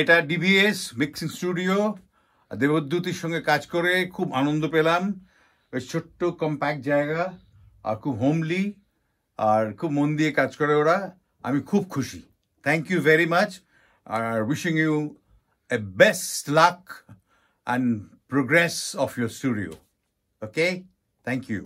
এটা DVS mixing studio দেবদ্যুতির সঙ্গে কাজ করে খুব আনন্দ পেলাম ওই ছোট্ট কম্প্যাক্ট জায়গা আর খুব হোমলি আর খুব মন দিয়ে কাজ করে ওরা আমি খুব খুশি থ্যাংক ইউ ভেরি মাচ আর wishing you a best luck and progress of your studio okay thank you